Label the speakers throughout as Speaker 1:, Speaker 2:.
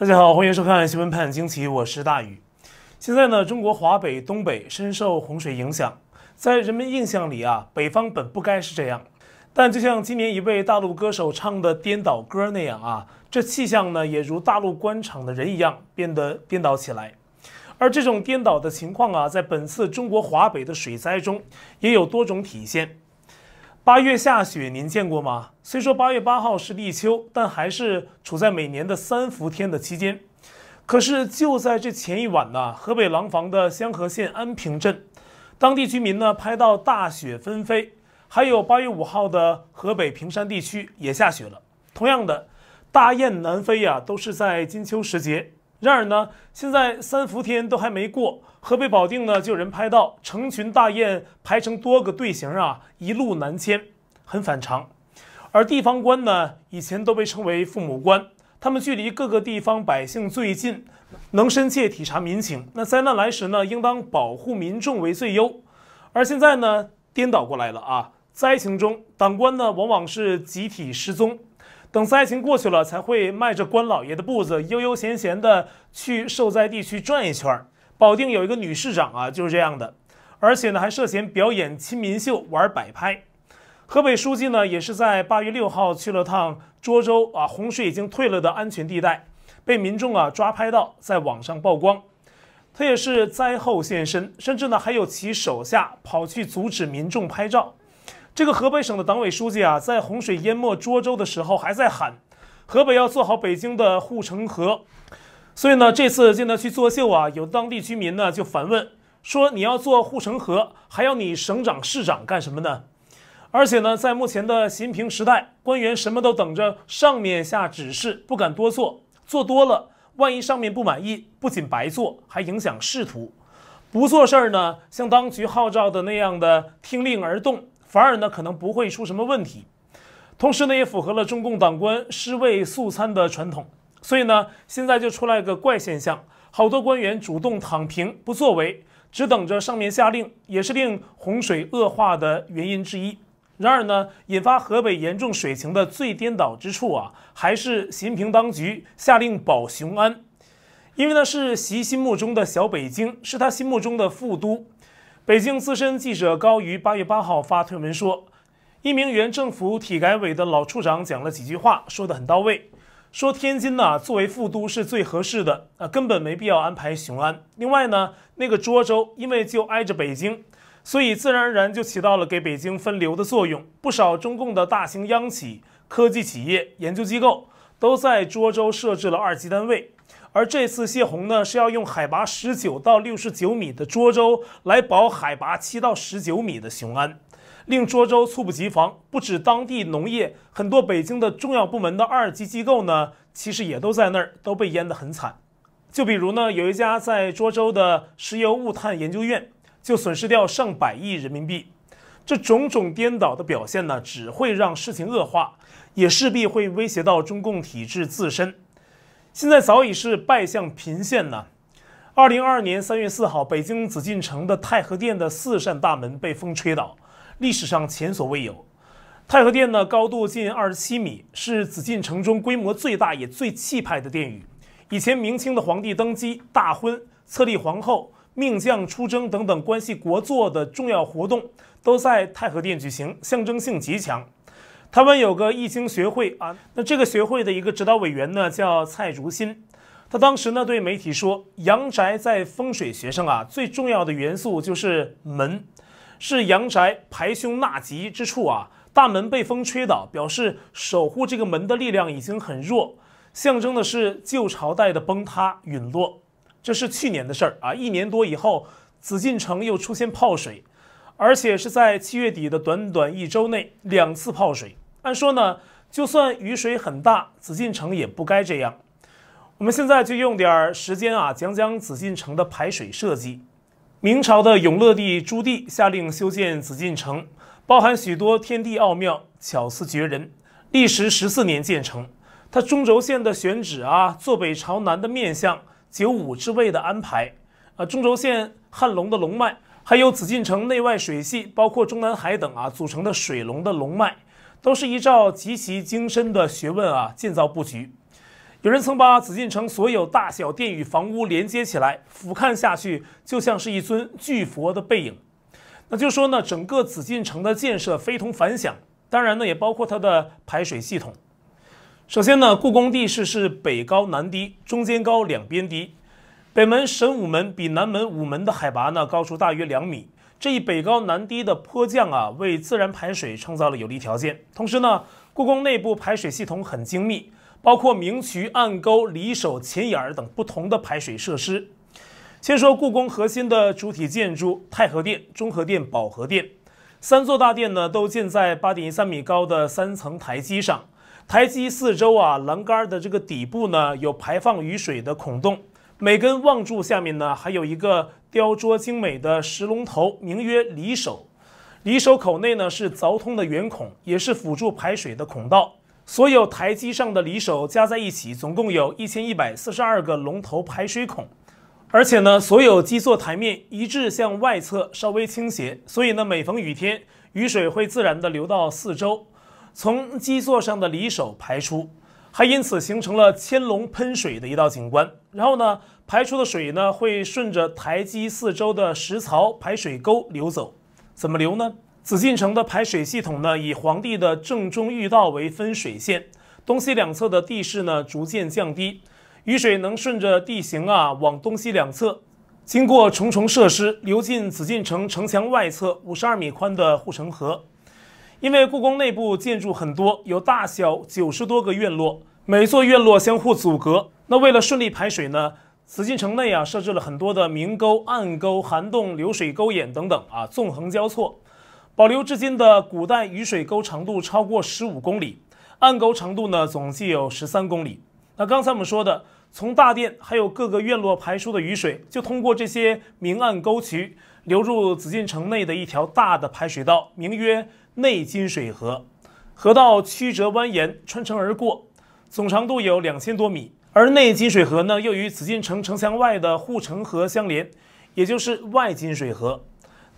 Speaker 1: 大家好，欢迎收看《新闻盼惊奇》，我是大宇。现在呢，中国华北、东北深受洪水影响。在人们印象里啊，北方本不该是这样，但就像今年一位大陆歌手唱的颠倒歌那样啊，这气象呢也如大陆官场的人一样变得颠倒起来。而这种颠倒的情况啊，在本次中国华北的水灾中也有多种体现。八月下雪，您见过吗？虽说八月八号是立秋，但还是处在每年的三伏天的期间。可是就在这前一晚呢，河北廊坊的香河县安平镇，当地居民呢拍到大雪纷飞。还有八月五号的河北平山地区也下雪了。同样的，大雁南飞呀，都是在金秋时节。然而呢，现在三伏天都还没过。河北保定呢，就有人拍到成群大雁排成多个队形啊，一路南迁，很反常。而地方官呢，以前都被称为父母官，他们距离各个地方百姓最近，能深切体察民情。那灾难来时呢，应当保护民众为最优。而现在呢，颠倒过来了啊！灾情中，党官呢往往是集体失踪，等灾情过去了，才会迈着官老爷的步子，悠悠闲闲的去受灾地区转一圈儿。保定有一个女市长啊，就是这样的，而且呢还涉嫌表演亲民秀玩摆拍。河北书记呢也是在八月六号去了趟涿州啊，洪水已经退了的安全地带，被民众啊抓拍到，在网上曝光。他也是灾后现身，甚至呢还有其手下跑去阻止民众拍照。这个河北省的党委书记啊，在洪水淹没涿州的时候还在喊：“河北要做好北京的护城河。”所以呢，这次见他去作秀啊，有的当地居民呢就反问说：“你要做护城河，还要你省长市长干什么呢？”而且呢，在目前的习近平时代，官员什么都等着上面下指示，不敢多做，做多了万一上面不满意，不仅白做，还影响仕途。不做事儿呢，像当局号召的那样的听令而动，反而呢可能不会出什么问题。同时呢，也符合了中共党官尸位素餐的传统。所以呢，现在就出来个怪现象，好多官员主动躺平不作为，只等着上面下令，也是令洪水恶化的原因之一。然而呢，引发河北严重水情的最颠倒之处啊，还是习近平当局下令保雄安，因为呢是习心目中的小北京，是他心目中的副都。北京资深记者高瑜八月八号发推文说，一名原政府体改委的老处长讲了几句话，说的很到位。说天津呢，作为副都是最合适的啊，根本没必要安排雄安。另外呢，那个涿州因为就挨着北京，所以自然而然就起到了给北京分流的作用。不少中共的大型央企、科技企业、研究机构都在涿州设置了二级单位。而这次泄洪呢，是要用海拔十九到六十九米的涿州来保海拔七到十九米的雄安。令涿州猝不及防，不止当地农业，很多北京的重要部门的二级机构呢，其实也都在那儿，都被淹得很惨。就比如呢，有一家在涿州的石油物探研究院，就损失掉上百亿人民币。这种种颠倒的表现呢，只会让事情恶化，也势必会威胁到中共体制自身。现在早已是败相频现呢。二零二二年三月四号，北京紫禁城的太和殿的四扇大门被风吹倒。历史上前所未有，太和殿呢高度近二十七米，是紫禁城中规模最大也最气派的殿宇。以前明清的皇帝登基、大婚、册立皇后、命将出征等等关系国祚的重要活动，都在太和殿举行，象征性极强。台湾有个易经学会啊，那这个学会的一个指导委员呢叫蔡竹新，他当时呢对媒体说，阳宅在风水学上啊最重要的元素就是门。是阳宅排凶纳吉之处啊！大门被风吹倒，表示守护这个门的力量已经很弱，象征的是旧朝代的崩塌陨落。这是去年的事儿啊！一年多以后，紫禁城又出现泡水，而且是在七月底的短短一周内两次泡水。按说呢，就算雨水很大，紫禁城也不该这样。我们现在就用点时间啊，讲讲紫禁城的排水设计。明朝的永乐帝朱棣下令修建紫禁城，包含许多天地奥妙，巧思绝人，历时十四年建成。它中轴线的选址啊，坐北朝南的面向，九五之位的安排啊，中轴线汉龙的龙脉，还有紫禁城内外水系，包括中南海等啊组成的水龙的龙脉，都是依照极其精深的学问啊建造布局。有人曾把紫禁城所有大小殿与房屋连接起来，俯瞰下去，就像是一尊巨佛的背影。那就说呢，整个紫禁城的建设非同凡响，当然呢，也包括它的排水系统。首先呢，故宫地势是北高南低，中间高，两边低。北门神武门比南门午门的海拔呢高出大约两米，这一北高南低的坡降啊，为自然排水创造了有利条件。同时呢，故宫内部排水系统很精密。包括明渠、暗沟、离手、前眼儿等不同的排水设施。先说故宫核心的主体建筑太和殿、中和殿、保和殿，三座大殿呢都建在八点一三米高的三层台基上。台基四周啊栏杆的这个底部呢有排放雨水的孔洞，每根望柱下面呢还有一个雕琢精美的石龙头，名曰离手。离手口内呢是凿通的圆孔，也是辅助排水的孔道。所有台基上的离手加在一起，总共有一千一百四十二个龙头排水孔，而且呢，所有基座台面一致向外侧稍微倾斜，所以呢，每逢雨天，雨水会自然的流到四周，从基座上的离手排出，还因此形成了千龙喷水的一道景观。然后呢，排出的水呢，会顺着台基四周的石槽排水沟流走，怎么流呢？紫禁城的排水系统呢，以皇帝的正中御道为分水线，东西两侧的地势呢逐渐降低，雨水能顺着地形啊往东西两侧，经过重重设施流进紫禁城城墙外侧五十二米宽的护城河。因为故宫内部建筑很多，有大小九十多个院落，每座院落相互阻隔，那为了顺利排水呢，紫禁城内啊设置了很多的明沟、暗沟、涵洞、流水沟眼等等啊，纵横交错。保留至今的古代雨水沟长度超过十五公里，暗沟长度呢总计有十三公里。那刚才我们说的从大殿还有各个院落排出的雨水，就通过这些明暗沟渠流入紫禁城内的一条大的排水道，名曰内金水河。河道曲折蜿蜒，穿城而过，总长度有两千多米。而内金水河呢又与紫禁城城墙外的护城河相连，也就是外金水河。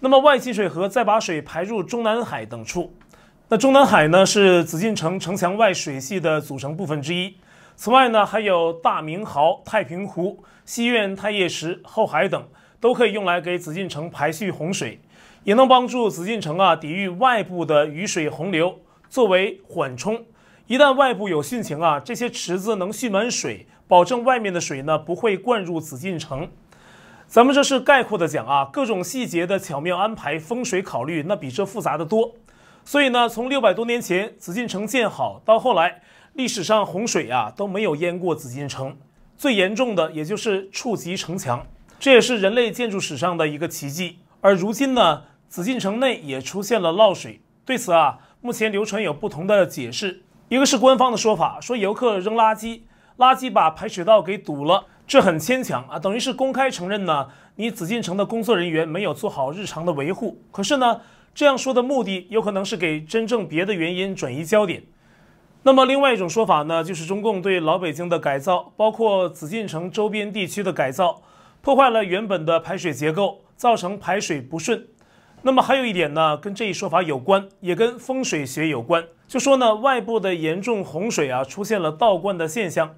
Speaker 1: 那么外西水河再把水排入中南海等处，那中南海呢是紫禁城城墙外水系的组成部分之一。此外呢，还有大明濠、太平湖、西苑太液池、后海等，都可以用来给紫禁城排蓄洪水，也能帮助紫禁城啊抵御外部的雨水洪流，作为缓冲。一旦外部有汛情啊，这些池子能蓄满水，保证外面的水呢不会灌入紫禁城。咱们这是概括的讲啊，各种细节的巧妙安排、风水考虑，那比这复杂的多。所以呢，从六百多年前紫禁城建好到后来，历史上洪水啊都没有淹过紫禁城，最严重的也就是触及城墙，这也是人类建筑史上的一个奇迹。而如今呢，紫禁城内也出现了涝水，对此啊，目前流传有不同的解释，一个是官方的说法，说游客扔垃圾，垃圾把排水道给堵了。这很牵强啊，等于是公开承认呢，你紫禁城的工作人员没有做好日常的维护。可是呢，这样说的目的有可能是给真正别的原因转移焦点。那么另外一种说法呢，就是中共对老北京的改造，包括紫禁城周边地区的改造，破坏了原本的排水结构，造成排水不顺。那么还有一点呢，跟这一说法有关，也跟风水学有关，就说呢，外部的严重洪水啊，出现了倒灌的现象。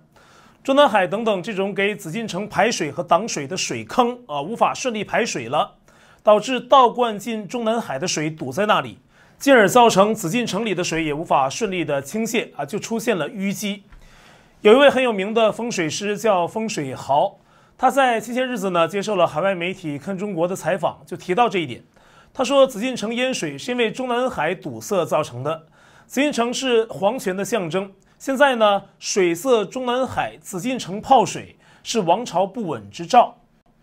Speaker 1: 中南海等等这种给紫禁城排水和挡水的水坑啊，无法顺利排水了，导致倒灌进中南海的水堵在那里，进而造成紫禁城里的水也无法顺利的倾泻啊，就出现了淤积。有一位很有名的风水师叫风水豪，他在前些日子呢接受了海外媒体《看中国》的采访，就提到这一点。他说，紫禁城淹水是因为中南海堵塞造成的。紫禁城是皇权的象征。现在呢，水色中南海，紫禁城泡水，是王朝不稳之兆。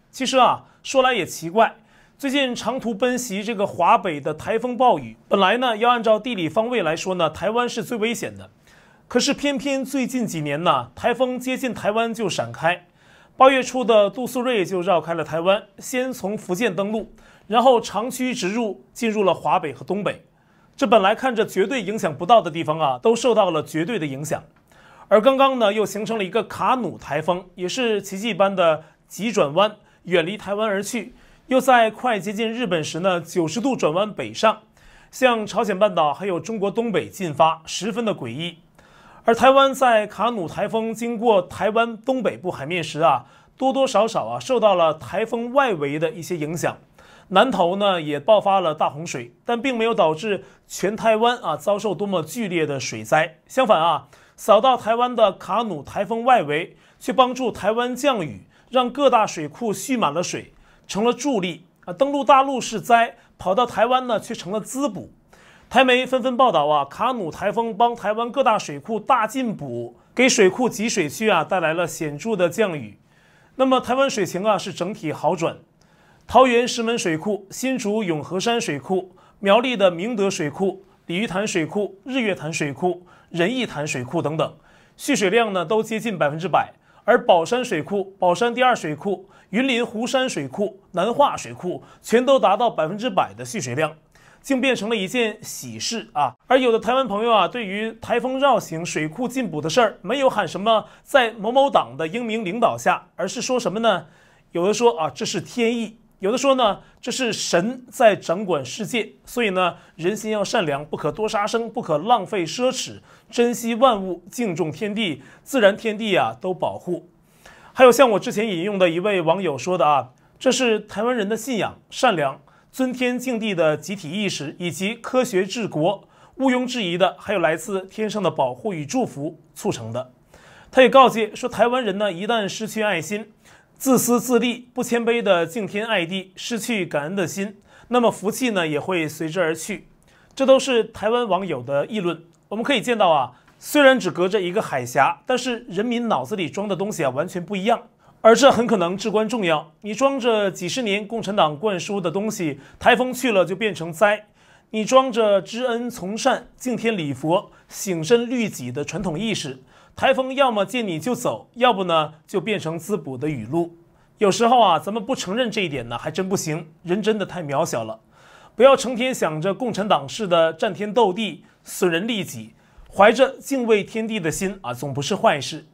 Speaker 1: 其实啊，说来也奇怪，最近长途奔袭这个华北的台风暴雨，本来呢要按照地理方位来说呢，台湾是最危险的，可是偏偏最近几年呢，台风接近台湾就闪开。八月初的杜苏芮就绕开了台湾，先从福建登陆，然后长驱直入，进入了华北和东北。这本来看着绝对影响不到的地方啊，都受到了绝对的影响。而刚刚呢，又形成了一个卡努台风，也是奇迹般的急转弯，远离台湾而去，又在快接近日本时呢，九十度转弯北上，向朝鲜半岛还有中国东北进发，十分的诡异。而台湾在卡努台风经过台湾东北部海面时啊，多多少少啊，受到了台风外围的一些影响。南头呢也爆发了大洪水，但并没有导致全台湾啊遭受多么剧烈的水灾。相反啊，扫到台湾的卡努台风外围，却帮助台湾降雨，让各大水库蓄满了水，成了助力啊。登陆大陆是灾，跑到台湾呢却成了滋补。台媒纷纷报道啊，卡努台风帮台湾各大水库大进补，给水库集水区啊带来了显著的降雨。那么台湾水情啊是整体好转。桃园石门水库、新竹永和山水库、苗栗的明德水库、鲤鱼潭水库、日月潭水库、仁义潭水库等等，蓄水量呢都接近百分之百。而宝山水库、宝山第二水库、云林湖山水库、南化水库全都达到百分之百的蓄水量，竟变成了一件喜事啊！而有的台湾朋友啊，对于台风绕行水库进补的事儿，没有喊什么在某某党的英明领导下，而是说什么呢？有的说啊，这是天意。有的说呢，这是神在掌管世界，所以呢，人心要善良，不可多杀生，不可浪费奢侈，珍惜万物，敬重天地，自然天地啊都保护。还有像我之前引用的一位网友说的啊，这是台湾人的信仰、善良、尊天敬地的集体意识，以及科学治国毋庸置疑的，还有来自天上的保护与祝福促成的。他也告诫说，台湾人呢，一旦失去爱心。自私自利、不谦卑的敬天爱地、失去感恩的心，那么福气呢也会随之而去。这都是台湾网友的议论。我们可以见到啊，虽然只隔着一个海峡，但是人民脑子里装的东西啊完全不一样，而这很可能至关重要。你装着几十年共产党灌输的东西，台风去了就变成灾；你装着知恩、从善、敬天、礼佛、醒身、律己的传统意识。台风要么见你就走，要不呢就变成滋补的雨露。有时候啊，咱们不承认这一点呢，还真不行。人真的太渺小了，不要成天想着共产党式的战天斗地、损人利己，怀着敬畏天地的心啊，总不是坏事。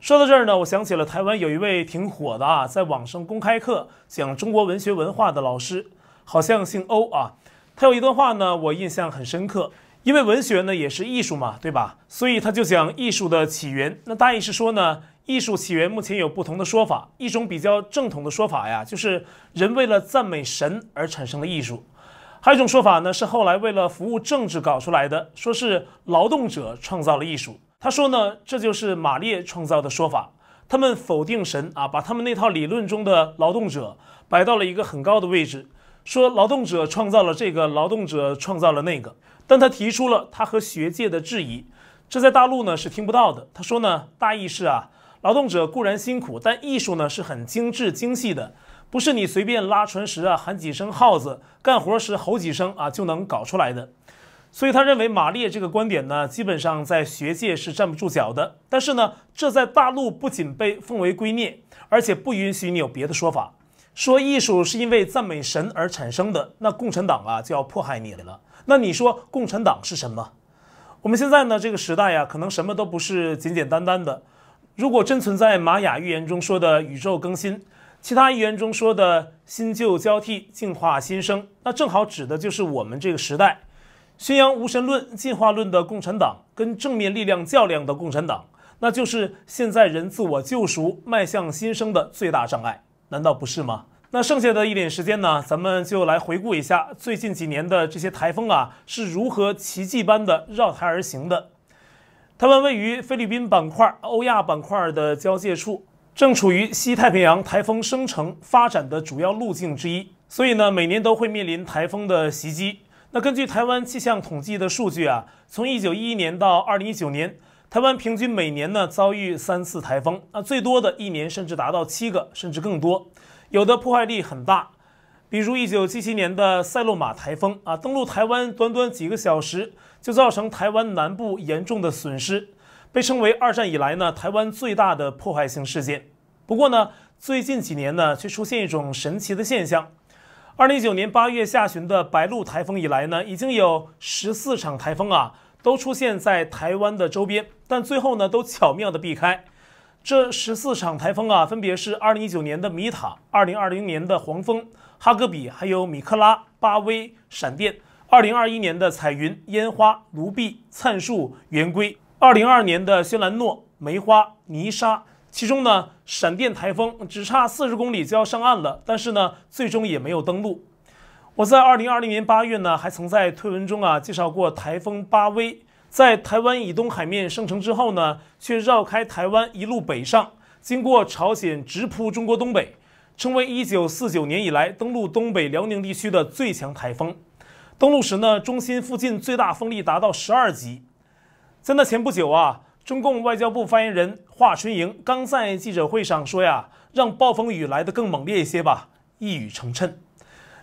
Speaker 1: 说到这儿呢，我想起了台湾有一位挺火的啊，在网上公开课讲中国文学文化的老师，好像姓欧啊。他有一段话呢，我印象很深刻。因为文学呢也是艺术嘛，对吧？所以他就讲艺术的起源。那大意是说呢，艺术起源目前有不同的说法。一种比较正统的说法呀，就是人为了赞美神而产生了艺术；还有一种说法呢，是后来为了服务政治搞出来的，说是劳动者创造了艺术。他说呢，这就是马列创造的说法。他们否定神啊，把他们那套理论中的劳动者摆到了一个很高的位置。说劳动者创造了这个，劳动者创造了那个，但他提出了他和学界的质疑，这在大陆呢是听不到的。他说呢，大意是啊，劳动者固然辛苦，但艺术呢是很精致精细的，不是你随便拉船时啊喊几声号子，干活时吼几声啊就能搞出来的。所以他认为马列这个观点呢，基本上在学界是站不住脚的。但是呢，这在大陆不仅被奉为圭臬，而且不允许你有别的说法。说艺术是因为赞美神而产生的，那共产党啊就要迫害你了。那你说共产党是什么？我们现在呢这个时代呀，可能什么都不是简简单单的。如果真存在玛雅预言中说的宇宙更新，其他预言中说的新旧交替、进化新生，那正好指的就是我们这个时代。宣扬无神论、进化论的共产党，跟正面力量较量的共产党，那就是现在人自我救赎、迈向新生的最大障碍。难道不是吗？那剩下的一点时间呢？咱们就来回顾一下最近几年的这些台风啊是如何奇迹般的绕台而行的。台湾位于菲律宾板块、欧亚板块的交界处，正处于西太平洋台风生成发展的主要路径之一，所以呢，每年都会面临台风的袭击。那根据台湾气象统计的数据啊，从一九一一年到二零一九年。台湾平均每年呢遭遇三次台风，啊，最多的一年甚至达到七个，甚至更多。有的破坏力很大，比如一九七七年的塞洛马台风啊，登陆台湾短短几个小时就造成台湾南部严重的损失，被称为二战以来呢台湾最大的破坏性事件。不过呢，最近几年呢却出现一种神奇的现象，二零一九年八月下旬的白鹿台风以来呢，已经有十四场台风啊。都出现在台湾的周边，但最后呢都巧妙地避开。这十四场台风啊，分别是二零一九年的米塔、二零二零年的黄蜂、哈格比，还有米克拉、巴威、闪电；二零二一年的彩云、烟花、卢碧、灿树、圆规；二零二二年的仙兰诺、梅花、泥沙。其中呢，闪电台风只差四十公里就要上岸了，但是呢，最终也没有登陆。我在二零二零年八月呢，还曾在推文中啊介绍过台风巴威，在台湾以东海面生成之后呢，却绕开台湾一路北上，经过朝鲜直扑中国东北，成为一九四九年以来登陆东北辽宁地区的最强台风。登陆时呢，中心附近最大风力达到十二级。在那前不久啊，中共外交部发言人华春莹刚在记者会上说呀：“让暴风雨来得更猛烈一些吧。”一语成谶。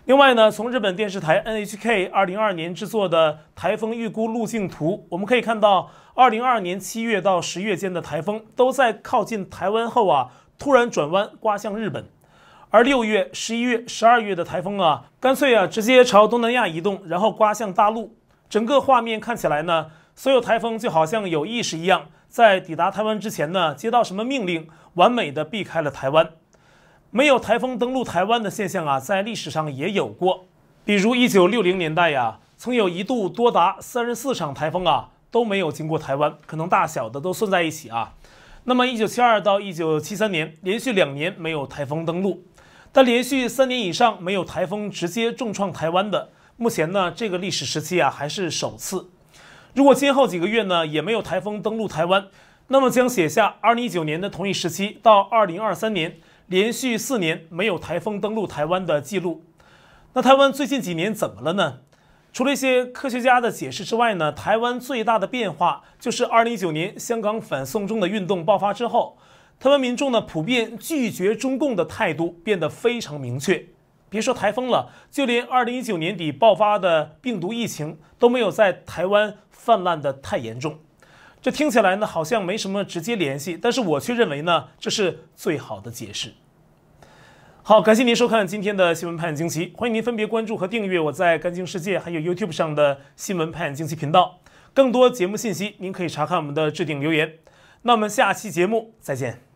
Speaker 1: 另外呢，从日本电视台 NHK 二零二年制作的台风预估路径图，我们可以看到，二零二年七月到十月间的台风都在靠近台湾后啊，突然转弯刮向日本；而六月、十一月、十二月的台风啊，干脆啊，直接朝东南亚移动，然后刮向大陆。整个画面看起来呢，所有台风就好像有意识一样，在抵达台湾之前呢，接到什么命令，完美的避开了台湾。没有台风登陆台湾的现象啊，在历史上也有过，比如一九六零年代呀，曾有一度多达三十四场台风啊都没有经过台湾，可能大小的都算在一起啊。那么一九七二到一九七三年连续两年没有台风登陆，但连续三年以上没有台风直接重创台湾的，目前呢这个历史时期啊还是首次。如果今后几个月呢也没有台风登陆台湾，那么将写下二零一九年的同一时期到二零二三年。连续四年没有台风登陆台湾的记录，那台湾最近几年怎么了呢？除了一些科学家的解释之外呢，台湾最大的变化就是2019年香港反送中的运动爆发之后，台湾民众呢普遍拒绝中共的态度变得非常明确。别说台风了，就连2019年底爆发的病毒疫情都没有在台湾泛滥的太严重。这听起来呢，好像没什么直接联系，但是我却认为呢，这是最好的解释。好，感谢您收看今天的新闻判案惊奇，欢迎您分别关注和订阅我在《干净世界》还有 YouTube 上的新闻判案惊奇频道。更多节目信息，您可以查看我们的置顶留言。那我们下期节目再见。